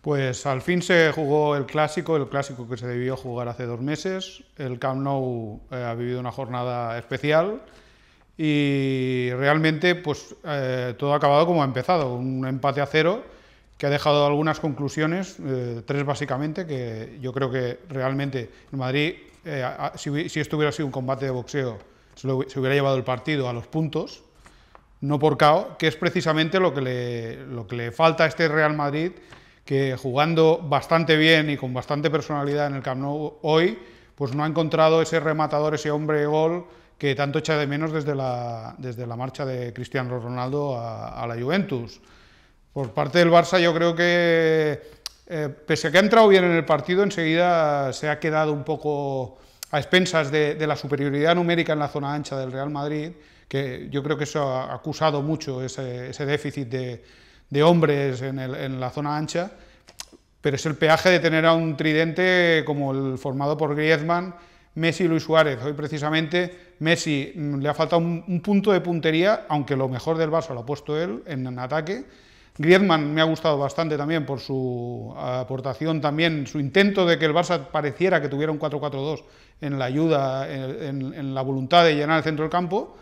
Pues al fin se jugó el clásico, el clásico que se debió jugar hace dos meses. El Camp Nou eh, ha vivido una jornada especial y realmente pues eh, todo ha acabado como ha empezado, un empate a cero que ha dejado algunas conclusiones, eh, tres básicamente, que yo creo que realmente en Madrid, si, esto hubiera sido un combate de boxeo, se, hubiera llevado el partido a los puntos, no por caos que es precisamente lo lo que le falta a este Real Madrid que jugando bastante bien y con bastante personalidad en el Camp hoy, pues no ha encontrado ese rematador, ese hombre gol que tanto echa de menos desde la, desde la marcha de Cristiano Ronaldo a, la Juventus. Por parte del Barça yo creo que, eh, pese a que ha entrado bien en el partido, enseguida se ha quedado un poco a expensas de, la superioridad numérica en la zona ancha del Real Madrid, que yo creo que eso ha acusado mucho ese déficit de, de hombres en, la zona ancha, pero es el peaje de tener a un tridente como el formado por Griezmann, Messi y Luis Suárez. Hoy precisamente Messi mm, le ha faltado un, punto de puntería, aunque lo mejor del Barça lo ha puesto él en, ataque. Griezmann me ha gustado bastante también por su ah, aportación, también su intento de que el Barça pareciera que tuviera un 4-4-2 en la ayuda, en, en la voluntad de llenar el centro del campo.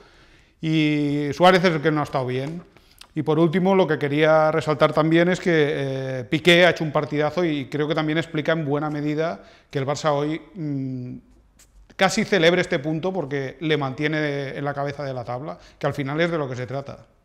Y Suárez es el que no ha estado bien. Y por último, lo que quería resaltar también es que eh, Piqué ha hecho un partidazo y creo que también explica en buena medida que el Barça hoy mm, casi celebre este punto porque le mantiene en la cabeza de la tabla, que al final es de lo que se trata.